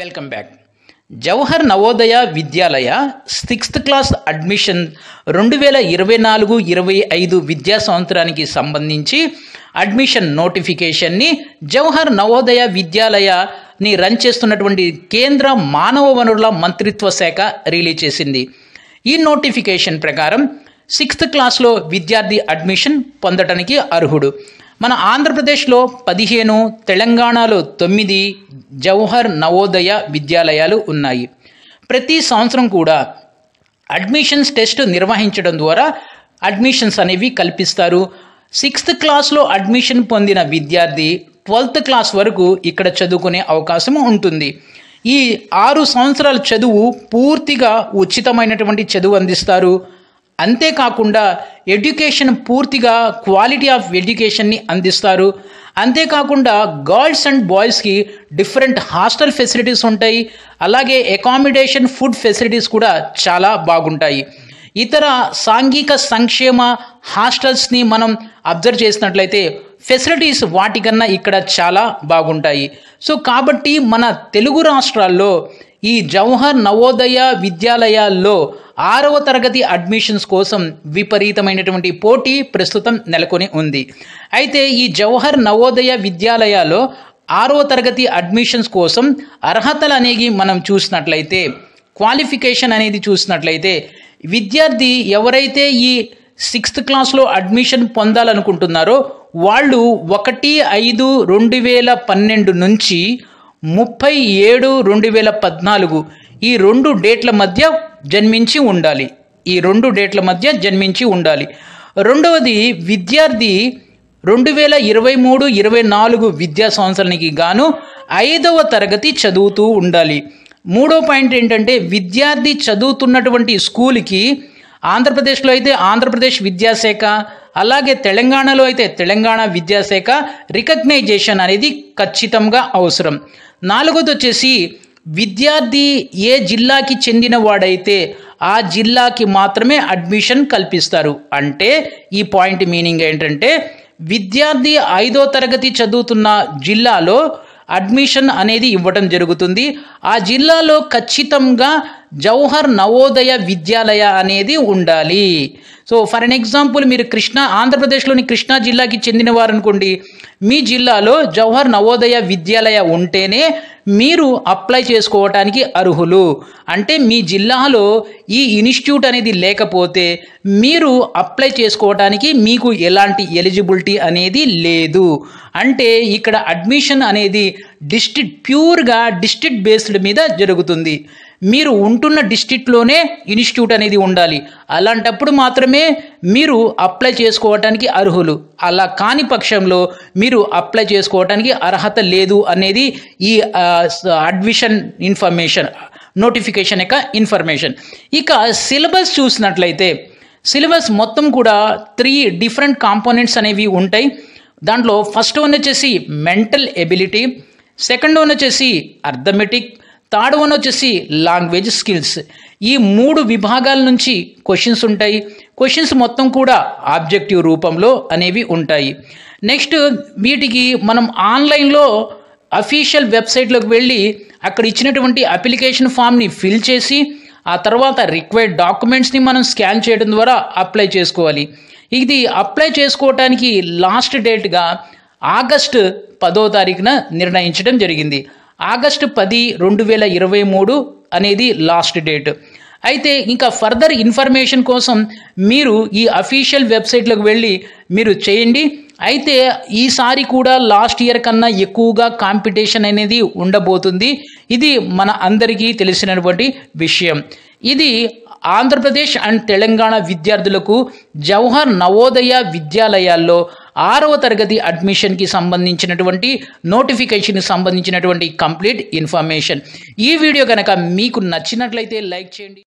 welcome back Jawahar Navodaya Vidyalaya sixth class admission రెండు వేల ఇరవై నాలుగు ఇరవై ఐదు విద్యా సంవత్సరానికి సంబంధించి అడ్మిషన్ నోటిఫికేషన్ని జవహర్ నవోదయ విద్యాలయని రన్ చేస్తున్నటువంటి కేంద్ర మానవ వనరుల మంత్రిత్వ శాఖ రిలీజ్ చేసింది ఈ నోటిఫికేషన్ ప్రకారం సిక్స్త్ క్లాస్లో విద్యార్థి అడ్మిషన్ పొందటానికి అర్హుడు మన ఆంధ్రప్రదేశ్లో పదిహేను తెలంగాణలో తొమ్మిది జవహర్ నవోదయ విద్యాలయాలు ఉన్నాయి ప్రతి సంవత్సరం కూడా అడ్మిషన్స్ టెస్ట్ నిర్వహించడం ద్వారా అడ్మిషన్స్ అనేవి కల్పిస్తారు సిక్స్త్ క్లాస్లో అడ్మిషన్ పొందిన విద్యార్థి ట్వెల్త్ క్లాస్ వరకు ఇక్కడ చదువుకునే అవకాశం ఉంటుంది ఈ ఆరు సంవత్సరాల చదువు పూర్తిగా ఉచితమైనటువంటి చదువు అందిస్తారు అంతేకాకుండా ఎడ్యుకేషన్ పూర్తిగా క్వాలిటీ ఆఫ్ ఎడ్యుకేషన్ని అందిస్తారు అంతేకాకుండా గర్ల్స్ అండ్ బాయ్స్కి డిఫరెంట్ హాస్టల్ ఫెసిలిటీస్ ఉంటాయి అలాగే అకామిడేషన్ ఫుడ్ ఫెసిలిటీస్ కూడా చాలా బాగుంటాయి ఇతర సాంఘిక సంక్షేమ హాస్టల్స్ని మనం అబ్జర్వ్ చేసినట్లయితే ఫెసిలిటీస్ వాటికన్నా ఇక్కడ చాలా బాగుంటాయి సో కాబట్టి మన తెలుగు రాష్ట్రాల్లో ఈ జవహర్ నవోదయ విద్యాలయాల్లో ఆరవ తరగతి అడ్మిషన్స్ కోసం విపరీతమైనటువంటి పోటీ ప్రస్తుతం నెలకొని ఉంది అయితే ఈ జవహర్ నవోదయ విద్యాలయాల్లో ఆరవ తరగతి అడ్మిషన్స్ కోసం అర్హతలు అనేవి మనం చూసినట్లయితే క్వాలిఫికేషన్ అనేది చూసినట్లయితే విద్యార్థి ఎవరైతే ఈ సిక్స్త్ క్లాస్లో అడ్మిషన్ పొందాలనుకుంటున్నారో వాళ్ళు ఒకటి ఐదు రెండు వేల పన్నెండు నుంచి ముప్పై ఏడు రెండు వేల పద్నాలుగు ఈ రెండు డేట్ల మధ్య జన్మించి ఉండాలి ఈ రెండు డేట్ల మధ్య జన్మించి ఉండాలి రెండవది విద్యార్థి రెండు వేల ఇరవై మూడు ఇరవై నాలుగు విద్యా సంవత్సరానికి గాను ఐదవ తరగతి చదువుతూ ఉండాలి మూడో పాయింట్ ఏంటంటే విద్యార్థి చదువుతున్నటువంటి స్కూల్కి ఆంధ్రప్రదేశ్లో అయితే ఆంధ్రప్రదేశ్ విద్యాశాఖ అలాగే తెలంగాణలో అయితే తెలంగాణ విద్యాశాఖ రికగ్నైజేషన్ అనేది ఖచ్చితంగా అవసరం నాలుగోది వచ్చేసి విద్యార్థి ఏ జిల్లాకి చెందిన వాడైతే ఆ జిల్లాకి మాత్రమే అడ్మిషన్ కల్పిస్తారు అంటే ఈ పాయింట్ మీనింగ్ ఏంటంటే విద్యార్థి ఐదో తరగతి చదువుతున్న జిల్లాలో అడ్మిషన్ అనేది ఇవ్వడం జరుగుతుంది ఆ జిల్లాలో ఖచ్చితంగా జౌహర్ నవోదయ విద్యాలయ అనేది ఉండాలి సో ఫర్ అన్ ఎగ్జాంపుల్ మీరు కృష్ణా ఆంధ్రప్రదేశ్లోని కృష్ణా జిల్లాకి చెందినవారు అనుకోండి మీ జిల్లాలో జవహర్ నవోదయ విద్యాలయ ఉంటేనే మీరు అప్లై చేసుకోవటానికి అర్హులు అంటే మీ జిల్లాలో ఈ ఇన్స్టిట్యూట్ అనేది లేకపోతే మీరు అప్లై చేసుకోవటానికి మీకు ఎలాంటి ఎలిజిబిలిటీ అనేది లేదు అంటే ఇక్కడ అడ్మిషన్ అనేది డిస్ట్రిక్ట్ ప్యూర్గా డిస్ట్రిక్ట్ బేస్డ్ మీద జరుగుతుంది మీరు ఉంటున్న డిస్టిక్లోనే ఇన్స్టిట్యూట్ అనేది ఉండాలి అలాంటప్పుడు మాత్రమే మీరు అప్లై చేసుకోవటానికి అర్హులు అలా కాని పక్షంలో మీరు అప్లై చేసుకోవటానికి అర్హత లేదు అనేది ఈ అడ్మిషన్ ఇన్ఫర్మేషన్ నోటిఫికేషన్ యొక్క ఇన్ఫర్మేషన్ ఇక సిలబస్ చూసినట్లయితే సిలబస్ మొత్తం కూడా త్రీ డిఫరెంట్ కాంపోనెంట్స్ అనేవి ఉంటాయి దాంట్లో ఫస్ట్ వన్ వచ్చేసి మెంటల్ ఎబిలిటీ సెకండ్ వన్ వచ్చేసి అర్థమెటిక్ థర్డ్ వన్ వచ్చేసి లాంగ్వేజ్ స్కిల్స్ ఈ మూడు విభాగాల నుంచి క్వశ్చన్స్ ఉంటాయి క్వశ్చన్స్ మొత్తం కూడా ఆబ్జెక్టివ్ రూపంలో అనేవి ఉంటాయి నెక్స్ట్ వీటికి మనం ఆన్లైన్లో అఫీషియల్ వెబ్సైట్లోకి వెళ్ళి అక్కడ ఇచ్చినటువంటి అప్లికేషన్ ఫామ్ని ఫిల్ చేసి ఆ తర్వాత రిక్వైర్డ్ డాక్యుమెంట్స్ని మనం స్కాన్ చేయడం ద్వారా అప్లై చేసుకోవాలి ఇది అప్లై చేసుకోవటానికి లాస్ట్ డేట్గా ఆగస్ట్ పదో తారీఖున నిర్ణయించడం జరిగింది ఆగస్టు పది రెండు వేల ఇరవై మూడు అనేది లాస్ట్ డేట్ అయితే ఇంకా ఫర్దర్ ఇన్ఫర్మేషన్ కోసం మీరు ఈ అఫీషియల్ వెబ్సైట్లకు వెళ్ళి మీరు చేయండి అయితే ఈసారి కూడా లాస్ట్ ఇయర్ కన్నా ఎక్కువగా కాంపిటీషన్ అనేది ఉండబోతుంది ఇది మన అందరికీ తెలిసినటువంటి విషయం ఇది ఆంధ్రప్రదేశ్ అండ్ తెలంగాణ విద్యార్థులకు జవహర్ నవోదయ విద్యాలయాల్లో ఆరవ తరగతి అడ్మిషన్కి సంబంధించినటువంటి నోటిఫికేషన్కి సంబంధించినటువంటి కంప్లీట్ ఇన్ఫర్మేషన్ ఈ వీడియో కనుక మీకు నచ్చినట్లయితే లైక్ చేయండి